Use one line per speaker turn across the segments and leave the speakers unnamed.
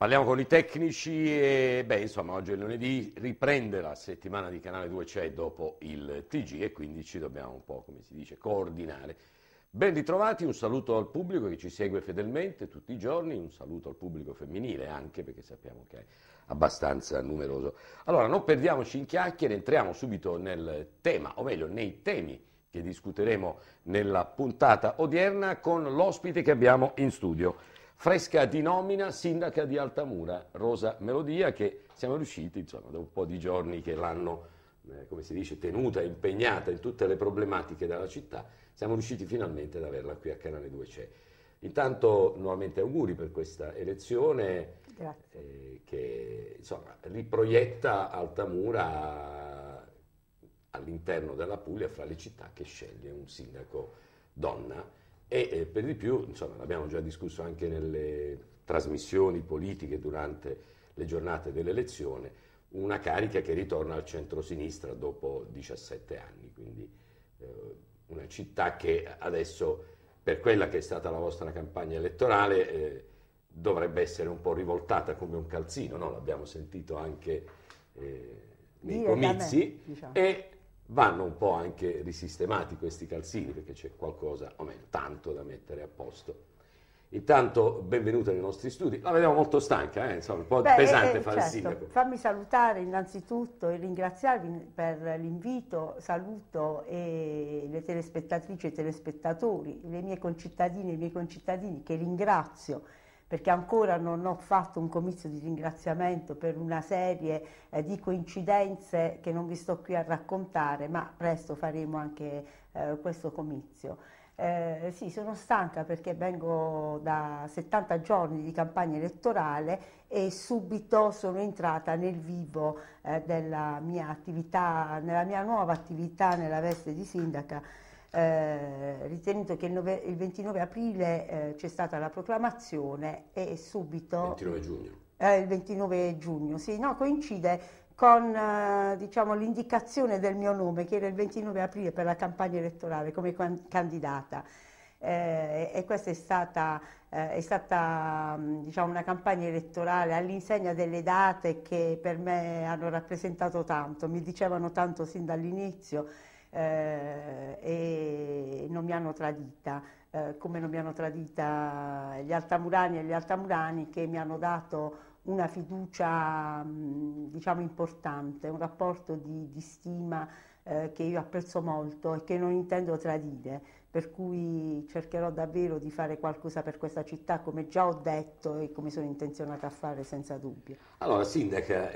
Parliamo con i tecnici e beh, insomma, oggi è lunedì, riprende la settimana di Canale 2 c'è dopo il TG e quindi ci dobbiamo un po', come si dice, coordinare. Ben ritrovati, un saluto al pubblico che ci segue fedelmente tutti i giorni, un saluto al pubblico femminile anche perché sappiamo che è abbastanza numeroso. Allora, non perdiamoci in chiacchiere, entriamo subito nel tema, o meglio, nei temi che discuteremo nella puntata odierna con l'ospite che abbiamo in studio fresca di nomina sindaca di Altamura, Rosa Melodia, che siamo riusciti, insomma, da un po' di giorni che l'hanno, eh, come si dice, tenuta, impegnata in tutte le problematiche della città, siamo riusciti finalmente ad averla qui a Canale 2 C'è. Intanto nuovamente auguri per questa elezione eh, che insomma, riproietta Altamura all'interno della Puglia fra le città che sceglie un sindaco donna e eh, per di più, insomma, l'abbiamo già discusso anche nelle trasmissioni politiche durante le giornate dell'elezione, una carica che ritorna al centro-sinistra dopo 17 anni, quindi eh, una città che adesso, per quella che è stata la vostra campagna elettorale, eh, dovrebbe essere un po' rivoltata come un calzino, no? l'abbiamo sentito anche eh, nei comizi, diciamo. e vanno un po' anche risistemati questi calzini perché c'è qualcosa, o meglio, tanto da mettere a posto. Intanto benvenuta nei nostri studi, la vediamo molto stanca, eh? insomma, un po' Beh, pesante eh, fare certo. il sindaco.
Fammi salutare innanzitutto e ringraziarvi per l'invito, saluto le telespettatrici e telespettatori, le mie concittadine e i miei concittadini che ringrazio perché ancora non ho fatto un comizio di ringraziamento per una serie eh, di coincidenze che non vi sto qui a raccontare, ma presto faremo anche eh, questo comizio. Eh, sì, sono stanca perché vengo da 70 giorni di campagna elettorale e subito sono entrata nel vivo eh, della mia attività, nella mia nuova attività nella veste di sindaca eh, ritenuto che il, nove, il 29 aprile eh, c'è stata la proclamazione e subito... 29 giugno. Eh, il 29 giugno, sì, no, coincide con eh, diciamo, l'indicazione del mio nome, che era il 29 aprile per la campagna elettorale come can candidata. Eh, e questa è stata, eh, è stata mm, diciamo, una campagna elettorale all'insegna delle date che per me hanno rappresentato tanto, mi dicevano tanto sin dall'inizio eh, e non mi hanno tradita, eh, come non mi hanno tradita gli altamurani e gli altamurani che mi hanno dato una fiducia mm, diciamo importante, un rapporto di, di stima eh, che io apprezzo molto e che non intendo tradire per cui cercherò davvero di fare qualcosa per questa città, come già ho detto e come sono intenzionata a fare senza dubbio.
Allora, Sindaca,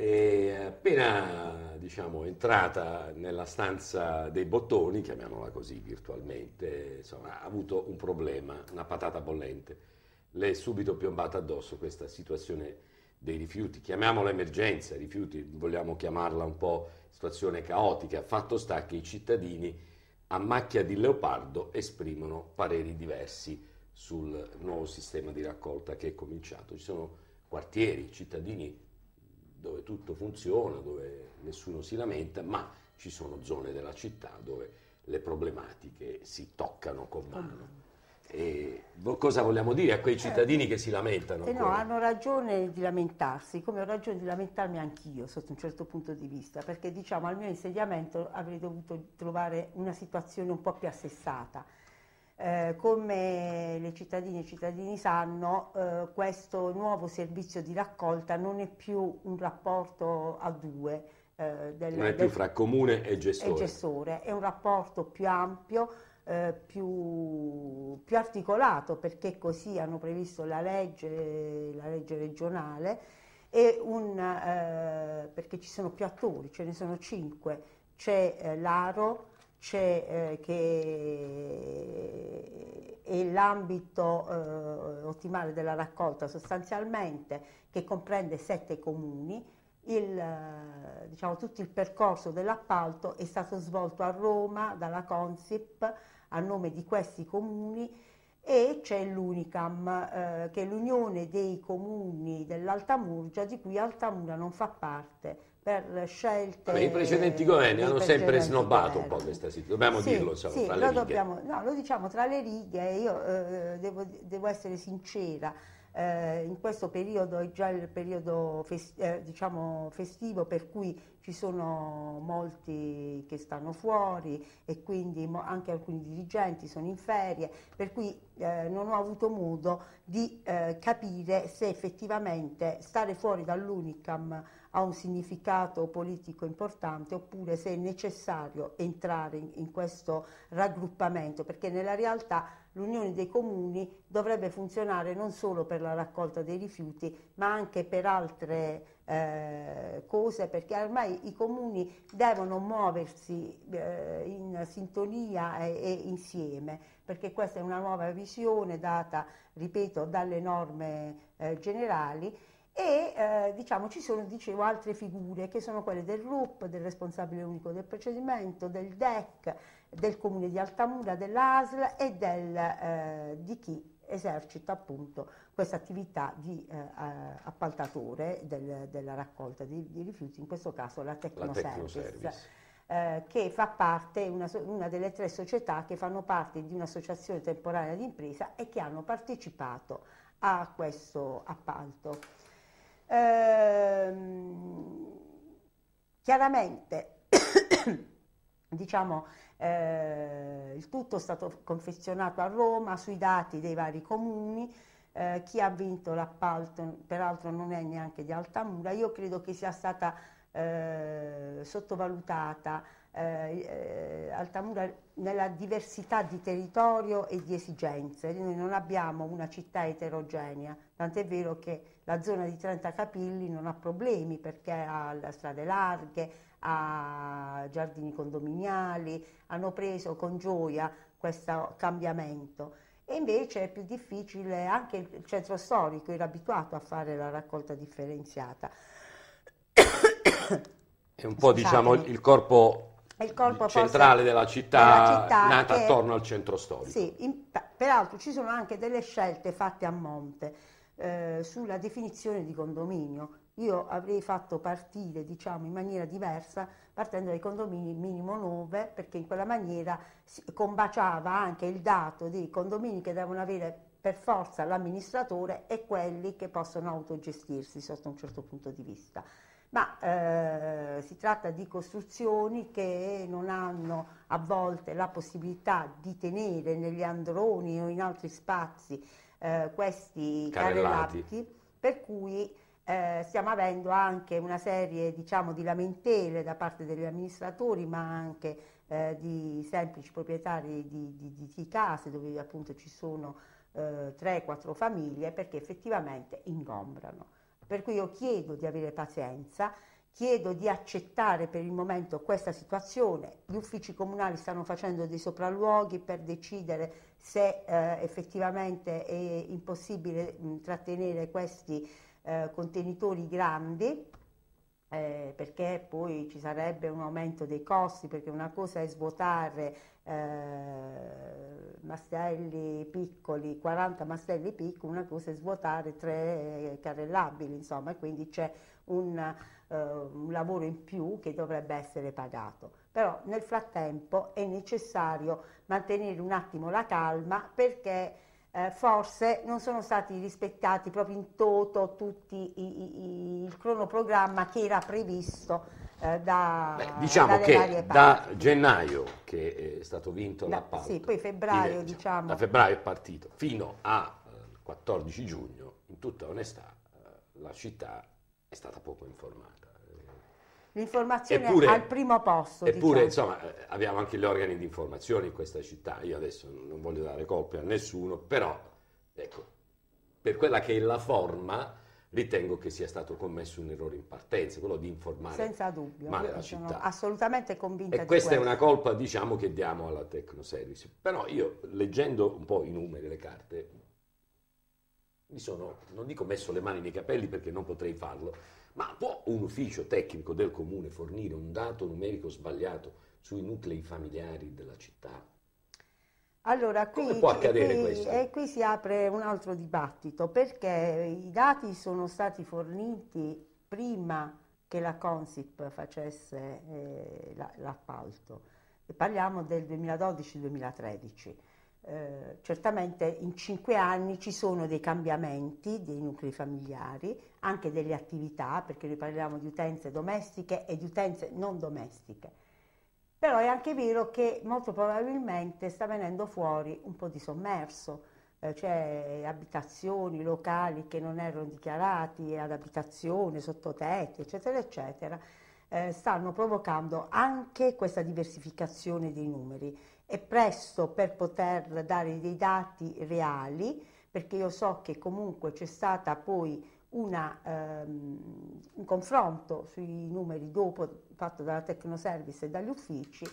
appena diciamo, entrata nella stanza dei bottoni, chiamiamola così virtualmente, insomma, ha avuto un problema, una patata bollente. Le è subito piombata addosso questa situazione dei rifiuti, chiamiamola emergenza, rifiuti, vogliamo chiamarla un po' situazione caotica, fatto sta che i cittadini a macchia di leopardo esprimono pareri diversi sul nuovo sistema di raccolta che è cominciato. Ci sono quartieri, cittadini dove tutto funziona, dove nessuno si lamenta, ma ci sono zone della città dove le problematiche si toccano con mano. E cosa vogliamo dire a quei eh. cittadini eh, che si lamentano? Eh no, hanno
ragione di lamentarsi, come ho ragione di lamentarmi anch'io sotto un certo punto di vista, perché diciamo al mio insediamento avrei dovuto trovare una situazione un po' più assessata. Eh, come le cittadine e i cittadini sanno, eh, questo nuovo servizio di raccolta non è più un rapporto a due. Eh, del, non è più del, fra comune e gestore. e gestore, è un rapporto più ampio eh, più, più, articolato perché così hanno previsto la legge, la legge regionale e un, eh, perché ci sono più attori, ce ne sono cinque, c'è eh, l'Aro, c'è eh, che è l'ambito eh, ottimale della raccolta sostanzialmente che comprende sette comuni, il, eh, diciamo, tutto il percorso dell'appalto è stato svolto a Roma dalla Consip a nome di questi comuni e c'è l'Unicam, eh, che è l'unione dei comuni dell'Alta Murgia, di cui Altamura non fa parte, per scelte... Allora, I precedenti governi hanno sempre snobbato
governi. un po' questa situazione, dobbiamo sì, dirlo sì, tra lo le righe. Dobbiamo,
no, lo diciamo tra le righe, io eh, devo, devo essere sincera, eh, in questo periodo è già il periodo fest eh, diciamo festivo per cui ci sono molti che stanno fuori e quindi anche alcuni dirigenti sono in ferie, per cui eh, non ho avuto modo di eh, capire se effettivamente stare fuori dall'Unicam ha un significato politico importante oppure se è necessario entrare in, in questo raggruppamento, perché nella realtà l'unione dei comuni dovrebbe funzionare non solo per la raccolta dei rifiuti, ma anche per altre eh, cose, perché ormai i comuni devono muoversi eh, in sintonia e, e, insieme, perché questa è una nuova visione data, ripeto, dalle norme eh, generali e eh, diciamo ci sono, dicevo, altre figure che sono quelle del RUP, del responsabile unico del procedimento, del DEC, del comune di Altamura, dell'ASL e del, eh, di chi esercita appunto questa attività di eh, appaltatore del, della raccolta di, di, rifiuti, in questo caso la Tecnoservice. Eh, che fa parte, una, una, delle tre società che fanno parte di un'associazione temporanea di impresa e che hanno partecipato a questo appalto. Ehm, chiaramente, diciamo, eh, il tutto è stato confezionato a Roma sui dati dei vari comuni. Eh, chi ha vinto l'appalto, peraltro, non è neanche di Altamura. Io credo che sia stata eh, sottovalutata eh, eh, Altamura nella diversità di territorio e di esigenze. Noi non abbiamo una città eterogenea, tant'è vero che la zona di capilli non ha problemi perché ha strade larghe, ha giardini condominiali, hanno preso con gioia questo cambiamento. E invece è più difficile, anche il centro storico era abituato a fare la raccolta differenziata.
È un po' diciamo il corpo
il corpo centrale della
città, della città, nata che, attorno al centro storico.
Sì, in, peraltro ci sono anche delle scelte fatte a monte. Eh, sulla definizione di condominio. Io avrei fatto partire diciamo, in maniera diversa partendo dai condomini minimo 9 perché in quella maniera combaciava anche il dato dei condomini che devono avere per forza l'amministratore e quelli che possono autogestirsi sotto un certo punto di vista. Ma eh, si tratta di costruzioni che non hanno a volte la possibilità di tenere negli androni o in altri spazi eh, questi carrellati. per cui eh, stiamo avendo anche una serie diciamo, di lamentele da parte degli amministratori, ma anche eh, di semplici proprietari di, di, di, di, case dove appunto ci sono 3-4 eh, famiglie perché effettivamente ingombrano. Per cui io chiedo di avere pazienza chiedo di accettare per il momento questa situazione. Gli uffici comunali stanno facendo dei sopralluoghi per decidere se eh, effettivamente è impossibile mh, trattenere questi eh, contenitori grandi, eh, perché poi ci sarebbe un aumento dei costi, perché una cosa è svuotare eh, mastelli piccoli, 40 mastelli piccoli, una cosa è svuotare tre carrellabili, insomma, quindi c'è un, eh, un lavoro in più che dovrebbe essere pagato però nel frattempo è necessario mantenere un attimo la calma perché eh, forse non sono stati rispettati proprio in toto tutti i, i, il cronoprogramma che era previsto eh, da Beh, diciamo che da
gennaio che è stato vinto la pauta, sì, poi
febbraio, fine, diciamo, diciamo, da febbraio
è partito fino al eh, 14 giugno in tutta onestà eh, la città è stata poco informata
l'informazione eppure, al primo posto.
Eppure, diciamo. insomma, eh, abbiamo anche gli organi di informazione in questa città. Io adesso non voglio dare colpe a nessuno, però, ecco, per quella che è la forma, ritengo che sia stato commesso un errore in partenza, quello di informare Senza
dubbio, male la sono città. assolutamente convinta E questa è una
colpa, diciamo, che diamo alla Tecnoservice. Però io, leggendo un po' i numeri, le carte, mi sono, non dico messo le mani nei capelli perché non potrei farlo, ma può un ufficio tecnico del comune fornire un dato numerico sbagliato sui nuclei familiari della città?
Allora, qui, Come può accadere qui, questo? E eh, qui si apre un altro dibattito perché i dati sono stati forniti prima che la Consip facesse eh, l'appalto. E parliamo del 2012-2013. Eh, certamente in cinque anni ci sono dei cambiamenti dei nuclei familiari, anche delle attività, perché noi parliamo di utenze domestiche e di utenze non domestiche. Però è anche vero che molto probabilmente sta venendo fuori un po' di sommerso, eh, cioè abitazioni, locali che non erano dichiarati ad abitazione, sottotetti, eccetera, eccetera eh, stanno provocando anche questa diversificazione dei numeri. e presto per poter dare dei dati reali, perché io so che comunque c'è stata poi una, ehm, un confronto sui numeri dopo fatto dalla Tecnoservice e dagli uffici.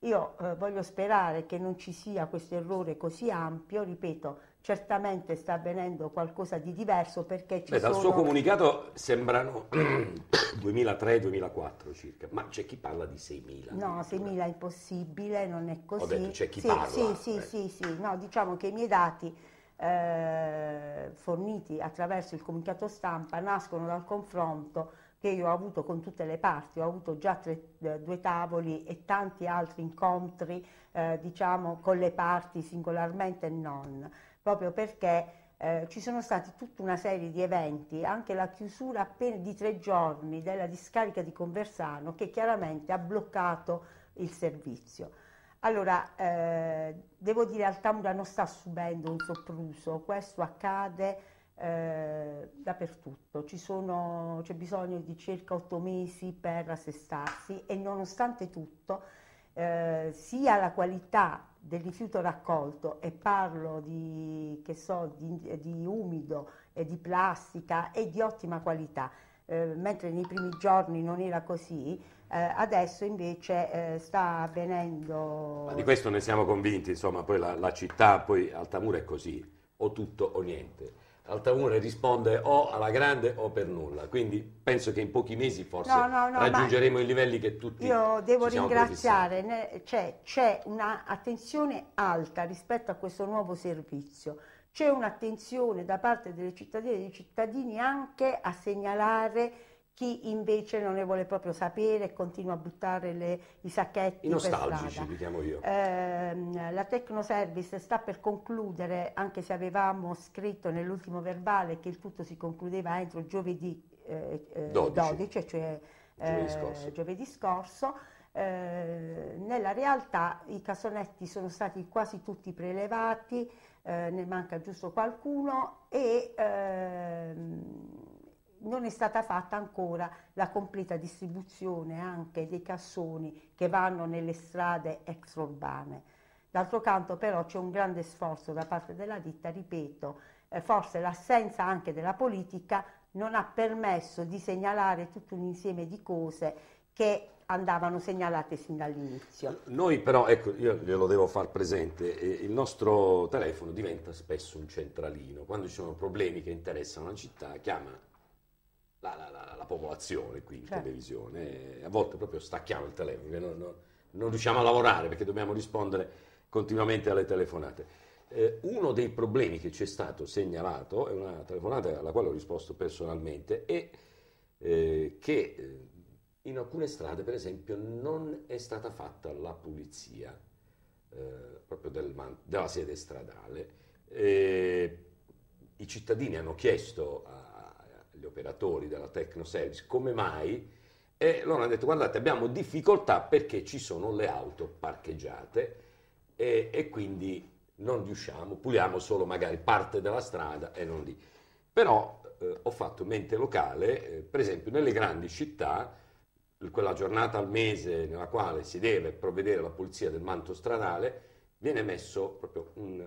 Io eh, voglio sperare che non ci sia questo errore così ampio, ripeto, certamente sta avvenendo qualcosa di diverso perché ci Beh, sono... Dal suo comunicato
sembrano 2003-2004 circa, ma c'è chi parla di 6.000.
No, 6.000 è impossibile, non è così. Ho detto, c'è chi sì, parla. Sì, sì, eh. sì, sì, no, diciamo che i miei dati eh, forniti attraverso il comunicato stampa nascono dal confronto che io ho avuto con tutte le parti, ho avuto già tre, eh, due tavoli e tanti altri incontri, eh, diciamo, con le parti singolarmente e non proprio perché eh, ci sono stati tutta una serie di eventi, anche la chiusura appena di tre giorni della discarica di Conversano che chiaramente ha bloccato il servizio. Allora, eh, devo dire Altamura non sta subendo un sopruso, questo accade eh, dappertutto, sono, c'è bisogno di circa otto mesi per assestarsi e nonostante tutto eh, sia la qualità del rifiuto raccolto e parlo di, so, di, di umido e di plastica è di ottima qualità. Eh, mentre nei primi giorni non era così, eh, adesso invece eh, sta avvenendo. Ma di
questo ne siamo convinti, insomma, poi la, la città, poi Altamura è così, o tutto o niente. Altamura risponde o alla grande o per nulla, quindi penso che in pochi mesi forse no, no, no, raggiungeremo i livelli che tutti Io devo ringraziare,
cioè, c'è, c'è un'attenzione alta rispetto a questo nuovo servizio, c'è un'attenzione da parte delle cittadine e dei cittadini anche a segnalare chi invece non ne vuole proprio sapere e continua a buttare le, i sacchetti I nostalgici, li chiamo io. Eh, la Tecnoservice sta per concludere, anche se avevamo scritto nell'ultimo verbale che il tutto si concludeva entro giovedì eh, 12. Eh, 12, cioè eh, giovedì scorso. Giovedì scorso eh, nella realtà i casonetti sono stati quasi tutti prelevati, ne manca giusto qualcuno e ehm, non è stata fatta ancora la completa distribuzione anche dei cassoni che vanno nelle strade extraurbane. D'altro canto però c'è un grande sforzo da parte della ditta, ripeto, eh, forse l'assenza anche della politica non ha permesso di segnalare tutto un insieme di cose che andavano segnalate sin dall'inizio.
Noi però, ecco, io glielo devo far presente, eh, il nostro telefono diventa spesso un centralino. Quando ci sono problemi che interessano la città, chiama la, la, la popolazione qui in certo. televisione. A volte proprio stacchiamo il telefono, cioè non, non, non, riusciamo a lavorare perché dobbiamo rispondere continuamente alle telefonate. Eh, uno dei problemi che ci è stato segnalato, è una telefonata alla quale ho risposto personalmente, è eh, che eh, in alcune strade, per esempio, non è stata fatta la pulizia eh, proprio del, della sede stradale. Eh, I cittadini hanno chiesto a gli operatori della Tecno Service come mai e loro hanno detto guardate abbiamo difficoltà perché ci sono le auto parcheggiate e, e quindi non riusciamo, puliamo solo magari parte della strada e non lì. Però eh, ho fatto mente locale, eh, per esempio nelle grandi città, quella giornata al mese nella quale si deve provvedere alla pulizia del manto stradale, viene messo proprio un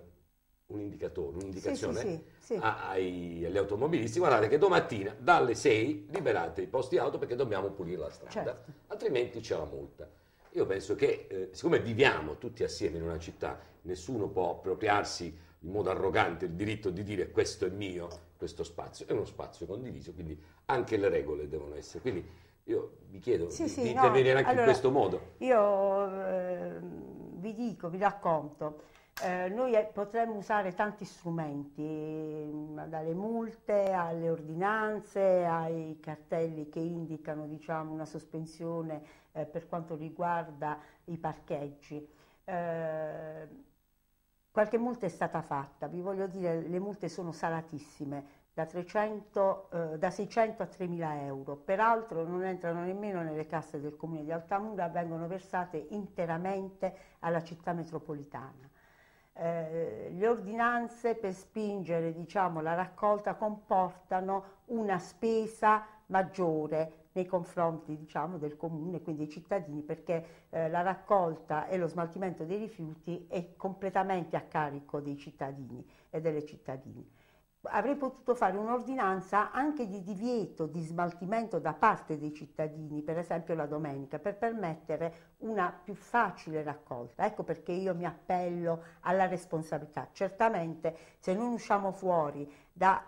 un indicatore, un'indicazione sì, sì, sì, ai, agli automobilisti, guardate che domattina dalle 6 liberate i posti auto perché dobbiamo pulire la strada, certo. altrimenti c'è la multa. Io penso che, eh, siccome viviamo tutti assieme in una città, nessuno può appropriarsi in modo arrogante il diritto di dire questo è mio, questo spazio, è uno spazio condiviso, quindi anche le regole devono essere. Quindi io vi chiedo sì, di, sì, di no, intervenire anche allora, in questo modo.
Io eh, vi dico, vi racconto. Eh, noi eh, potremmo usare tanti strumenti, mm, dalle multe alle ordinanze, ai cartelli che indicano diciamo, una sospensione eh, per quanto riguarda i parcheggi. Eh, qualche multa è stata fatta, vi voglio dire le multe sono salatissime, da, 300, eh, da 600 a 3.000 euro, peraltro non entrano nemmeno nelle casse del comune di Altamura, vengono versate interamente alla città metropolitana. Eh, le ordinanze per spingere diciamo, la raccolta comportano una spesa maggiore nei confronti diciamo, del comune, quindi dei cittadini, perché eh, la raccolta e lo smaltimento dei rifiuti è completamente a carico dei cittadini e delle cittadine avrei potuto fare un'ordinanza anche di divieto di smaltimento da parte dei cittadini, per esempio la domenica, per permettere una più facile raccolta. Ecco perché io mi appello alla responsabilità. Certamente se non usciamo fuori da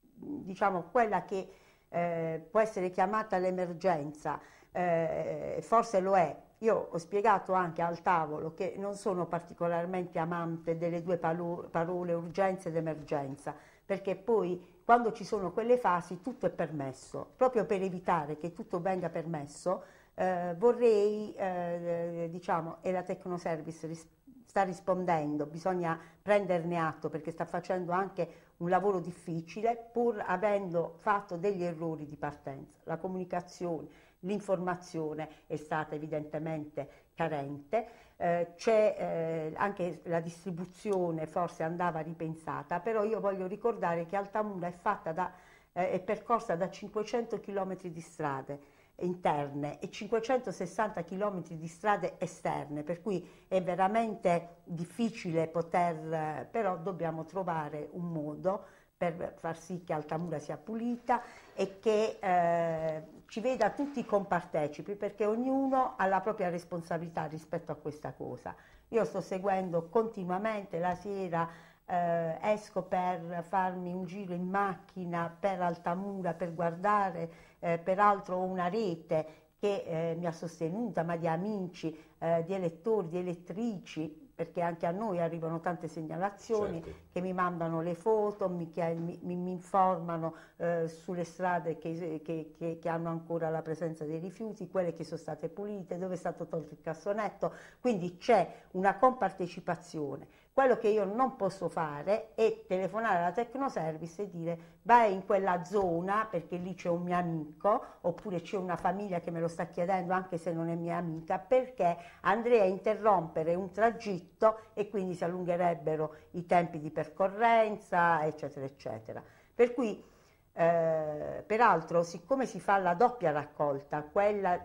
diciamo, quella che eh, può essere chiamata l'emergenza, eh, forse lo è, io ho spiegato anche al tavolo che non sono particolarmente amante delle due parole urgenza ed emergenza, perché poi quando ci sono quelle fasi tutto è permesso. Proprio per evitare che tutto venga permesso, eh, vorrei, eh, eh diciamo, e la Tecnoservice ris- sta rispondendo, bisogna prenderne atto perché sta facendo anche un lavoro difficile pur avendo fatto degli errori di partenza. La comunicazione, l'informazione è stata evidentemente carente eh, c'è eh, anche la distribuzione forse andava ripensata, però io voglio ricordare che Altamura è, fatta da, eh, è percorsa da 500 km di strade interne e 560 km di strade esterne, per cui è veramente difficile poter, eh, però dobbiamo trovare un modo per far sì che Altamura sia pulita e che eh, ci veda tutti compartecipi perché ognuno ha la propria responsabilità rispetto a questa cosa. Io sto seguendo continuamente la sera eh, esco per farmi un giro in macchina per Altamura per guardare eh, peraltro una rete che eh, mi ha sostenuta, ma di amici, eh, di elettori, di elettrici, perché anche a noi arrivano tante segnalazioni certo. che mi mandano le foto, mi, mi, mi informano eh, sulle strade che, che, che, che, hanno ancora la presenza dei rifiuti, quelle che sono state pulite, dove è stato tolto il cassonetto, quindi c'è una compartecipazione quello che io non posso fare è telefonare alla Tecnoservice e dire vai in quella zona perché lì c'è un mio amico oppure c'è una famiglia che me lo sta chiedendo anche se non è mia amica perché andrei a interrompere un tragitto e quindi si allungherebbero i tempi di percorrenza eccetera eccetera. Per cui eh, peraltro siccome si fa la doppia raccolta, quella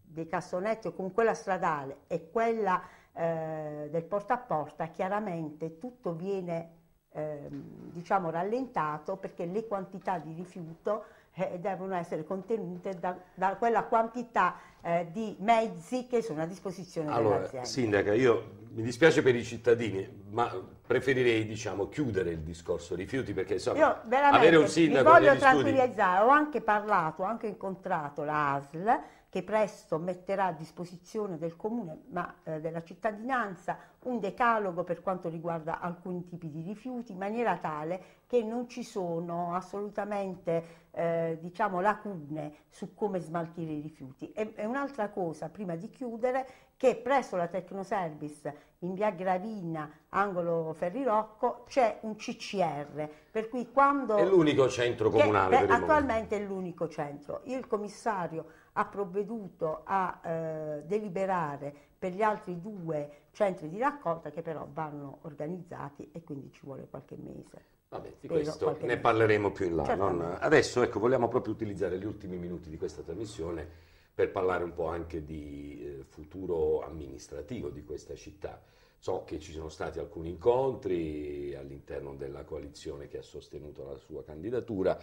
dei cassonetti o con quella stradale e quella eh, del porta a porta chiaramente tutto viene eh, diciamo rallentato perché le quantità di rifiuto eh, devono essere contenute da, da quella quantità eh, di mezzi che sono a disposizione allora,
Sindaca, io mi dispiace per i cittadini, ma preferirei diciamo, chiudere il discorso rifiuti perché insomma, io avere un sindaco... Io voglio tranquillizzare,
studi... ho anche parlato, ho anche incontrato l'ASL che presto metterà a disposizione del comune ma eh, della cittadinanza un decalogo per quanto riguarda alcuni tipi di rifiuti in maniera tale che non ci sono assolutamente eh, diciamo lacune su come smaltire i rifiuti. E, e un'altra cosa prima di chiudere che presso la Tecnoservice in via Gravina, angolo Ferrirocco, c'è un CCR, per cui quando... È l'unico centro comunale che, beh, Attualmente è l'unico centro. Il commissario ha provveduto a eh, deliberare per gli altri due centri di raccolta che però vanno organizzati e quindi ci vuole
qualche mese. Vabbè, di questo ne mese. parleremo più in là. Certo. Non... Adesso ecco, vogliamo proprio utilizzare gli ultimi minuti di questa trasmissione per parlare un po' anche di eh, futuro amministrativo di questa città. So che ci sono stati alcuni incontri all'interno della coalizione che ha sostenuto la sua candidatura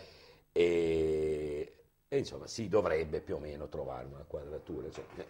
e e insomma si dovrebbe più o meno trovare una quadratura. Cioè, eh,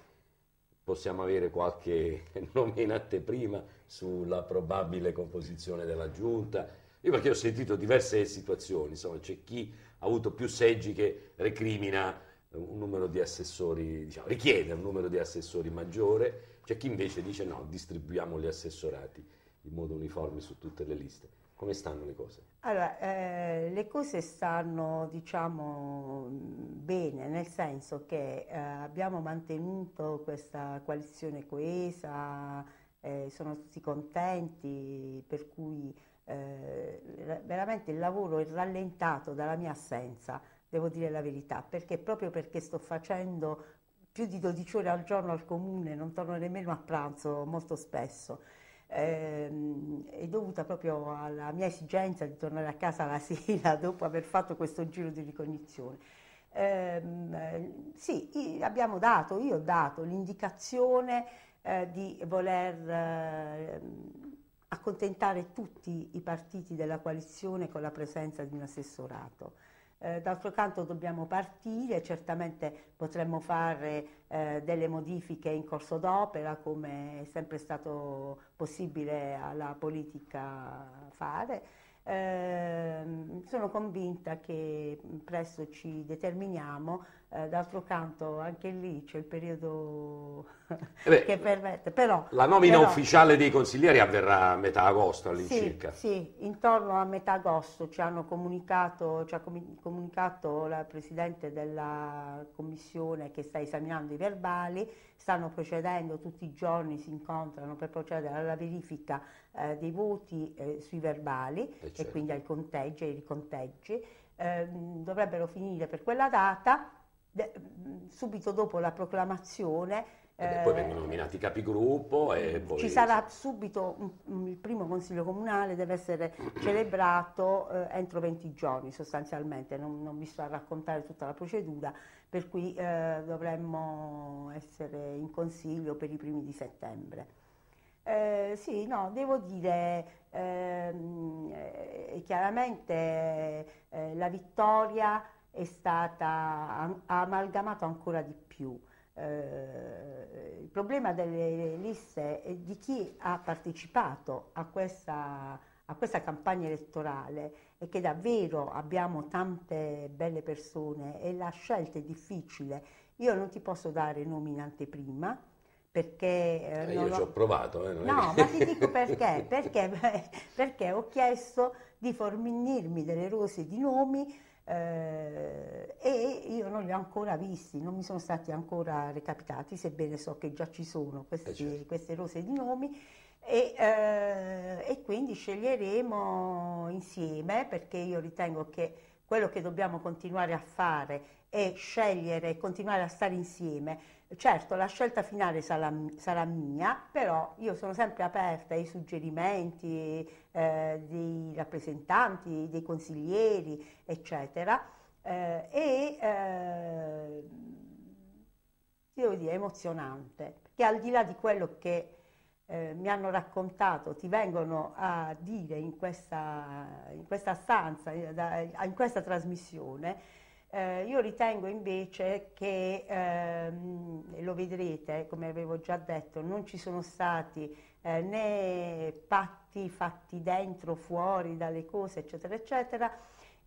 possiamo avere qualche nome in anteprima sulla probabile composizione della giunta. Io perché ho sentito diverse situazioni, insomma c'è chi ha avuto più seggi che recrimina un numero di assessori, diciamo, richiede un numero di assessori maggiore, c'è chi invece dice no, distribuiamo gli assessorati in modo uniforme su tutte le liste. Come stanno le cose?
Allora, eh, le cose stanno, diciamo, mm, bene, nel senso che eh, abbiamo mantenuto questa coalizione coesa, eh, sono tutti contenti, per cui eh, veramente il lavoro è rallentato dalla mia assenza, devo dire la verità, perché proprio perché sto facendo più di 12 ore al giorno al comune, non torno nemmeno a pranzo molto spesso. Ehm, è dovuta proprio alla mia esigenza di tornare a casa la sera dopo aver fatto questo giro di ricognizione. Ehm, sì, abbiamo dato, io ho dato l'indicazione eh, di voler ehm, accontentare tutti i partiti della coalizione con la presenza di un assessorato. Eh, d'altro canto dobbiamo partire, certamente potremmo fare eh, delle modifiche in corso d'opera come è sempre stato possibile alla politica fare. Eh, sono convinta che presto ci determiniamo, eh, d'altro canto anche lì c'è il periodo eh Beh, che permette. Però, la nomina però,
ufficiale dei consiglieri avverrà a metà agosto all'incirca. Sì,
sì, intorno a metà agosto ci hanno comunicato, ci ha comunicato la Presidente della Commissione che sta esaminando i verbali, stanno procedendo tutti i giorni, si incontrano per procedere alla verifica eh, dei voti eh, sui verbali eh, e, e certo. quindi al conteggio e ai ricordi conteggi, eh, dovrebbero finire per quella data, de, subito dopo la proclamazione. Eh, poi vengono nominati
capigruppo e poi... Ci sarà
subito, il primo consiglio comunale deve essere celebrato eh, entro 20 giorni sostanzialmente, non, non, vi sto a raccontare tutta la procedura, per cui eh, dovremmo essere in consiglio per i primi di settembre. Eh, sì, no, devo dire, ehm, eh, chiaramente eh, la vittoria è stata ha amalgamato ancora di più. Eh, il problema delle liste è di chi ha partecipato a questa, a questa campagna elettorale e che davvero abbiamo tante belle persone e la scelta è difficile. Io non ti posso dare nomi in anteprima, perché... Eh, eh io ci ho
provato. Eh, no, che... ma ti dico perché,
perché, perché ho chiesto di fornirmi delle rose di nomi eh, e io non li ho ancora visti, non mi sono stati ancora recapitati, sebbene so che già ci sono questi, eh, certo. queste rose di nomi. E, eh, e quindi sceglieremo insieme perché io ritengo che quello che dobbiamo continuare a fare è scegliere e continuare a stare insieme Certo, la scelta finale sarà, sarà, mia, però io sono sempre aperta ai suggerimenti eh, dei rappresentanti, dei consiglieri, eccetera, eh, e eh, devo dire è emozionante, perché al di là di quello che eh, mi hanno raccontato, ti vengono a dire in questa, in questa stanza, in questa trasmissione, eh, io ritengo invece che, ehm, lo vedrete, come avevo già detto, non ci sono stati eh, né patti fatti dentro, fuori dalle cose, eccetera, eccetera,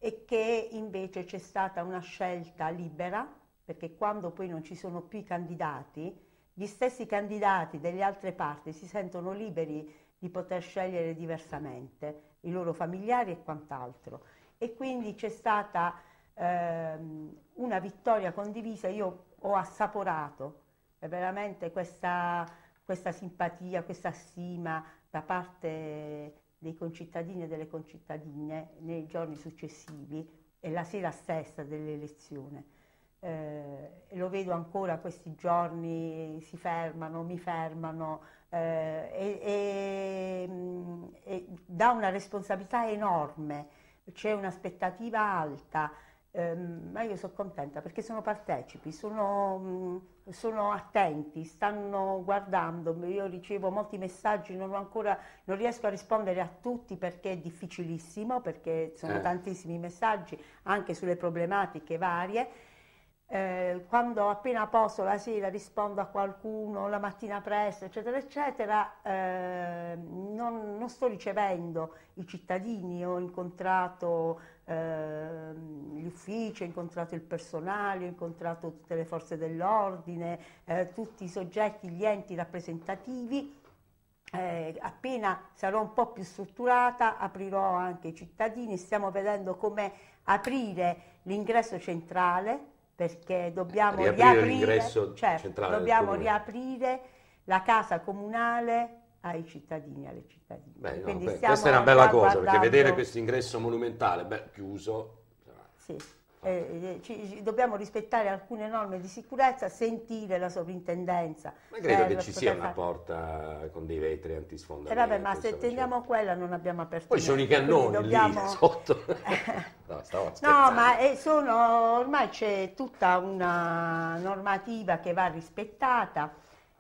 e che invece c'è stata una scelta libera, perché quando poi non ci sono più i candidati, gli stessi candidati delle altre parti si sentono liberi di poter scegliere diversamente i loro familiari e quant'altro. E quindi c'è stata ehm, una vittoria condivisa, io ho assaporato veramente questa, questa simpatia, questa stima da parte dei concittadini e delle concittadine nei giorni successivi e la sera stessa dell'elezione. Eh, lo vedo ancora questi giorni, si fermano, mi fermano eh, e, e, mm, e dà una responsabilità enorme, c'è un'aspettativa alta, eh, ma io sono contenta perché sono partecipi, sono, mm, sono, attenti, stanno guardando, io ricevo molti messaggi, non, ancora, non, riesco a rispondere a tutti perché è difficilissimo, perché sono eh. tantissimi messaggi anche sulle problematiche varie. Eh, quando appena posso la sera rispondo a qualcuno, la mattina presto, eccetera, eccetera, eh, non, non, sto ricevendo i cittadini, ho incontrato Ehm, gli uffici, ho incontrato il personale, ho incontrato tutte le forze dell'ordine, eh, tutti i soggetti, gli enti rappresentativi. Eh, appena sarò un po' più strutturata aprirò anche i cittadini, stiamo vedendo come aprire l'ingresso centrale perché dobbiamo riaprire, riaprire, certo, dobbiamo riaprire la casa comunale ai cittadini e alle cittadine. Beh, no, beh, questa è una bella cosa, guardando... perché vedere
questo ingresso monumentale, beh, chiuso...
Sì. Eh, eh, ci, ci, dobbiamo rispettare alcune norme di sicurezza, sentire la sovrintendenza. Ma credo eh, che ci sia una
porta con dei vetri antisfondamento. Eh vabbè, ma
se cioè. teniamo quella non abbiamo aperto. Poi sono i cannoni dobbiamo... lì
sotto. no, no, ma
sono, ormai c'è tutta una normativa che va rispettata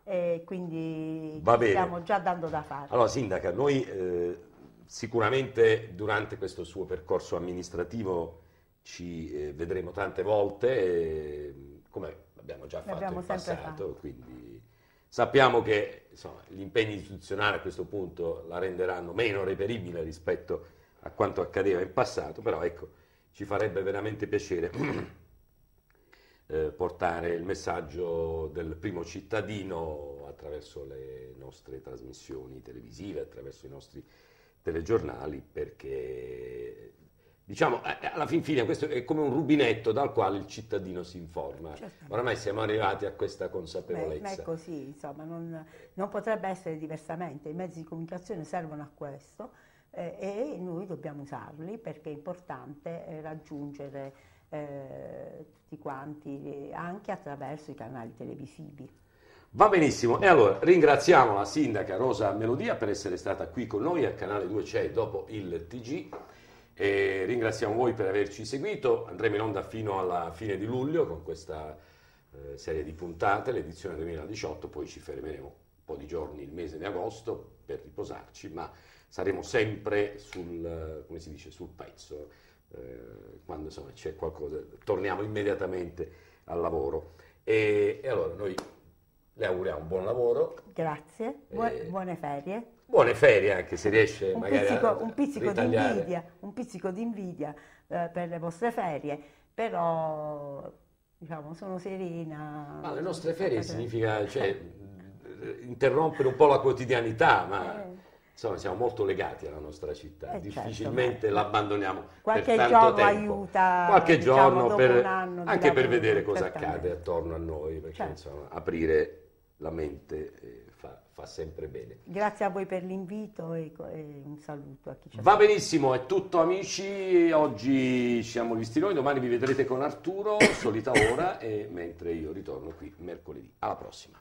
e quindi stiamo già dando da fare.
Allora Sindaca, noi eh, sicuramente durante questo suo percorso amministrativo ci eh, vedremo tante volte, eh, come abbiamo già fatto abbiamo in passato, fatto. quindi sappiamo che insomma, gli impegni istituzionali a questo punto la renderanno meno reperibile rispetto a quanto accadeva in passato, però ecco, ci farebbe veramente piacere Eh, portare il messaggio del primo cittadino attraverso le nostre trasmissioni televisive, attraverso i nostri telegiornali, perché diciamo eh, eh, alla fin fine questo è come un rubinetto dal quale il cittadino si informa. Certamente. Oramai siamo arrivati a questa consapevolezza. Ma è
così, insomma, non, non potrebbe essere diversamente. I mezzi di comunicazione servono a questo eh, e noi dobbiamo usarli perché è importante eh, raggiungere eh, tutti quanti, eh, anche attraverso i canali televisivi.
Va benissimo, e allora ringraziamo la sindaca Rosa Melodia per essere stata qui con noi al canale 2 c'è dopo il TG. E ringraziamo voi per averci seguito, andremo in onda fino alla fine di luglio con questa eh, serie di puntate, l'edizione 2018, poi ci fermeremo un po' di giorni il mese di agosto per riposarci, ma saremo sempre sul, dice, sul pezzo eh, quando insomma, c'è qualcosa, torniamo immediatamente al lavoro. E, e, allora noi le auguriamo un buon lavoro.
Grazie, buone, buone ferie.
Buone ferie anche se riesce un magari pizzico, a un pizzico di invidia,
un pizzico di invidia eh, per le vostre ferie, però diciamo sono serena. Ma le nostre ferie significa
cioè, interrompere un po' la quotidianità, ma... Eh insomma siamo molto legati alla nostra città, eh certo, difficilmente certo, l'abbandoniamo qualche per tanto giorno tempo.
aiuta qualche diciamo, giorno per, anno, anche per vedere cosa accade attorno
a noi, perché certo. insomma, aprire la mente eh, fa, fa, sempre bene.
Grazie a voi per l'invito e, e un saluto a chi ci ha Va
benissimo, è tutto amici, oggi siamo visti noi, domani vi vedrete con Arturo, solita ora, e mentre io ritorno qui mercoledì. Alla prossima.